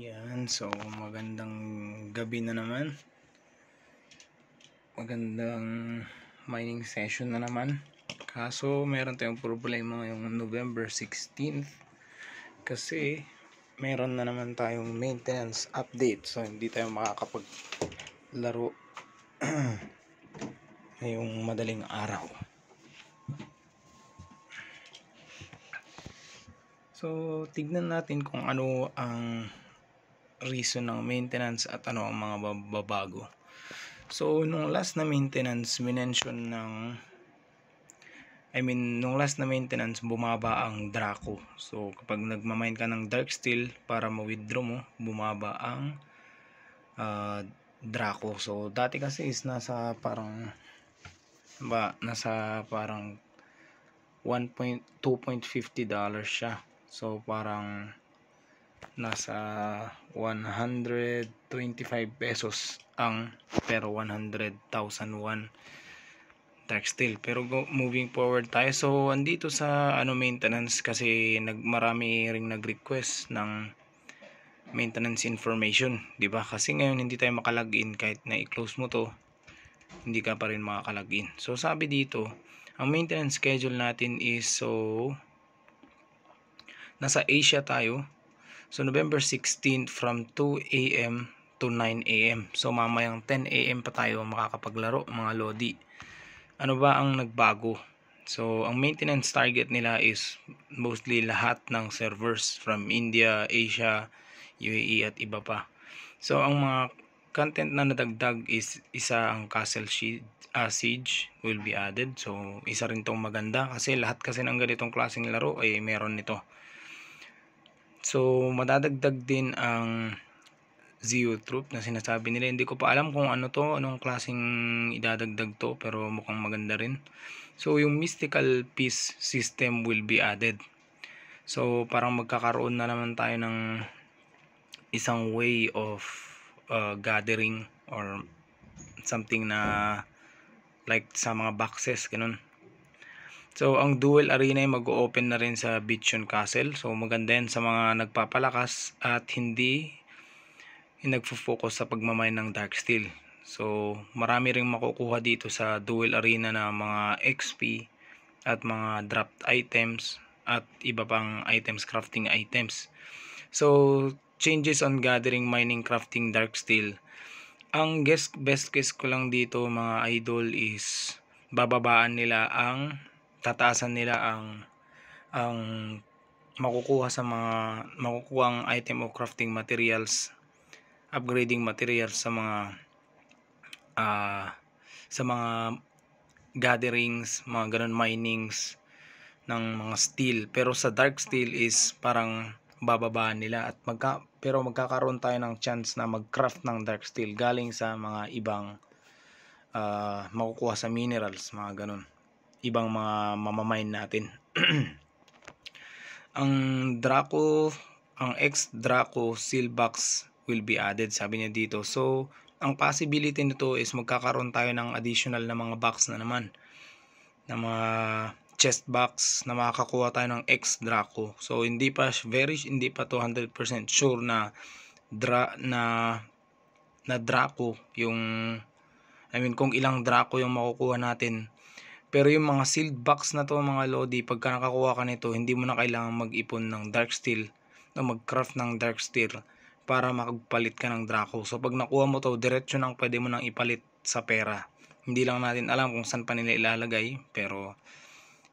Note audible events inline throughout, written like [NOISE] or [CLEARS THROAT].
Yan, so magandang gabi na naman. Magandang mining session na naman. Kaso meron tayong problema ngayong November 16th kasi meron na naman tayong maintenance update. So hindi tayo makakapaglaro [CLEARS THROAT] ngayong madaling araw. So tignan natin kung ano ang reason ng maintenance at ano ang mga babago. So, nung last na maintenance, minention ng I mean, nung last na maintenance, bumaba ang Draco. So, kapag nagmamine ka ng Dark Steel para ma-withdraw mo, bumaba ang uh, Draco. So, dati kasi is nasa parang ba, nasa parang 1.2.50 dollars siya. So, parang nasa 125 pesos ang pero 100,001 textile pero go, moving forward tayo so andito sa ano maintenance kasi nagmarami ring nag-request ng maintenance information 'di ba kasi ngayon hindi tayo makalagin kahit na i-close mo to hindi ka pa rin makakalagin so sabi dito ang maintenance schedule natin is so nasa Asia tayo So November 16 from 2 a.m. to 9 a.m. So mamayang 10 a.m. pa tayo makakapaglaro mga lodi. Ano ba ang nagbago? So ang maintenance target nila is mostly lahat ng servers from India, Asia, UAE at iba pa. So ang mga content na nadagdag is isa ang Castle ah, Siege, will be added. So isa rin tong maganda kasi lahat kasi ng ganitong klaseng laro ay eh, meron nito. So, madadagdag din ang zero troop na sinasabi nila. Hindi ko pa alam kung ano to, anong klaseng idadagdag to, pero mukhang maganda rin. So, yung mystical peace system will be added. So, parang magkakaroon na naman tayo ng isang way of uh, gathering or something na like sa mga boxes, ganun. So, ang dual arena ay mag-open na rin sa Bichon Castle. So, maganda yan sa mga nagpapalakas at hindi nagfo-focus sa pagmamay ng Dark Steel. So, marami ring makukuha dito sa dual arena na mga XP at mga dropped items at iba pang items, crafting items. So, changes on gathering, mining, crafting, dark steel. Ang guess, best guess ko lang dito mga idol is bababaan nila ang tataasan nila ang ang makukuha sa mga makukuha ang item o crafting materials upgrading materials sa mga uh, sa mga gatherings, mga ganun minings ng mga steel. Pero sa dark steel is parang bababaan nila at magka, pero magkakaroon tayo ng chance na magcraft ng dark steel galing sa mga ibang uh, makukuha sa minerals, mga ganun ibang mga mamamine natin. [CLEARS THROAT] ang Draco, ang ex-Draco Silvax will be added, sabi niya dito. So, ang possibility nito is magkakaroon tayo ng additional na mga box na naman. Na mga chest box na makakakuha tayo ng ex-Draco. So, hindi pa very, hindi pa 200% sure na dra, na na Draco yung I mean kung ilang Draco yung makukuha natin pero yung mga sealed box na to mga Lodi, pagka nakakuha ka nito, hindi mo na kailangan mag-ipon ng Dark Steel o mag-craft ng Dark Steel para makagpalit ka ng Draco. So pag nakuha mo to, diretso nang pwede mo nang ipalit sa pera. Hindi lang natin alam kung saan pa nila ilalagay, pero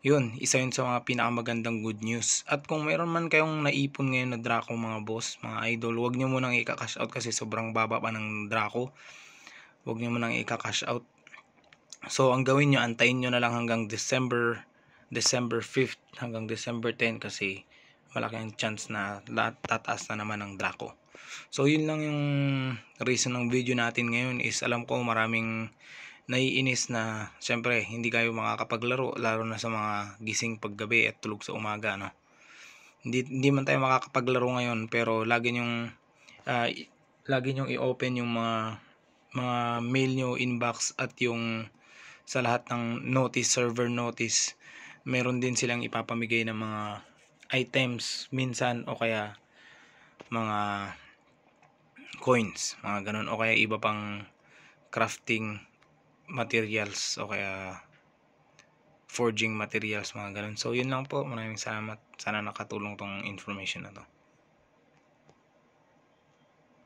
yun, isa yun sa mga pinakamagandang good news. At kung mayroon man kayong naipon ngayon na Draco mga boss, mga idol, wag nyo munang i-cash out kasi sobrang baba pa ng Draco. Wag nyo munang i-cash out So, ang gawin nyo, antayin nyo na lang hanggang December, December 5 hanggang December 10 kasi malaki ang chance na tataas na naman ang Draco. So, yun lang yung reason ng video natin ngayon is alam ko maraming naiinis na syempre hindi kayo makakapaglaro laro na sa mga gising paggabi at tulog sa umaga no. Hindi, hindi man tayo makakapaglaro ngayon pero lagi yung uh, ah, lagi niyo i-open yung mga mga mail nyo inbox at yung sa lahat ng notice, server notice, meron din silang ipapamigay ng mga items minsan o kaya mga coins, mga ganun o kaya iba pang crafting materials o kaya forging materials mga ganun. So yun lang po, maraming salamat. Sana nakatulong tong information na to.